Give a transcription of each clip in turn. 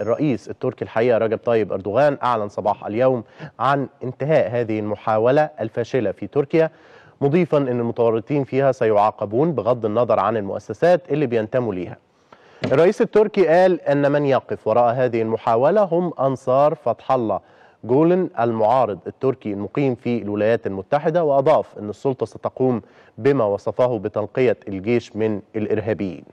الرئيس التركي الحقيقة رجب طيب أردوغان أعلن صباح اليوم عن انتهاء هذه المحاولة الفاشلة في تركيا مضيفا أن المتورطين فيها سيعاقبون بغض النظر عن المؤسسات اللي بينتموا ليها الرئيس التركي قال أن من يقف وراء هذه المحاولة هم أنصار فتح الله جولن المعارض التركي المقيم في الولايات المتحدة وأضاف أن السلطة ستقوم بما وصفه بتنقية الجيش من الإرهابيين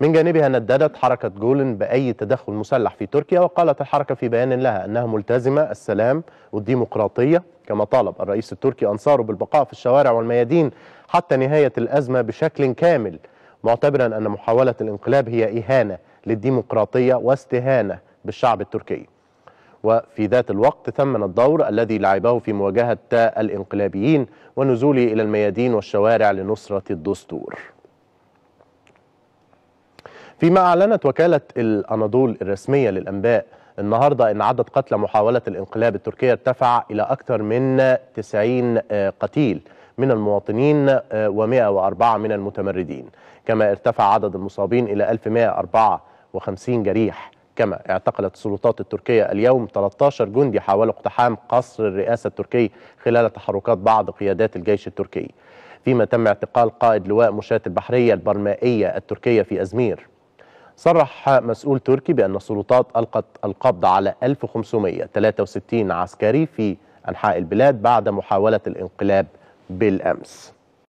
من جانبها نددت حركة جولن بأي تدخل مسلح في تركيا وقالت الحركة في بيان لها أنها ملتزمة السلام والديمقراطية كما طالب الرئيس التركي أنصاره بالبقاء في الشوارع والميادين حتى نهاية الأزمة بشكل كامل معتبرا أن محاولة الانقلاب هي إهانة للديمقراطية واستهانة بالشعب التركي وفي ذات الوقت ثمن الدور الذي لعبه في مواجهة الانقلابيين ونزوله إلى الميادين والشوارع لنصرة الدستور فيما أعلنت وكالة الأناضول الرسمية للأنباء النهاردة أن عدد قتلى محاولة الانقلاب التركية ارتفع إلى أكثر من 90 آه، قتيل من المواطنين آه، و104 من المتمردين كما ارتفع عدد المصابين إلى 1154 جريح كما اعتقلت السلطات التركية اليوم 13 جندي حاولوا اقتحام قصر الرئاسة التركي خلال تحركات بعض قيادات الجيش التركي فيما تم اعتقال قائد لواء مشاة البحرية البرمائية التركية في أزمير صرح مسؤول تركي بأن السلطات ألقت القبض على 1563 عسكري في أنحاء البلاد بعد محاولة الانقلاب بالأمس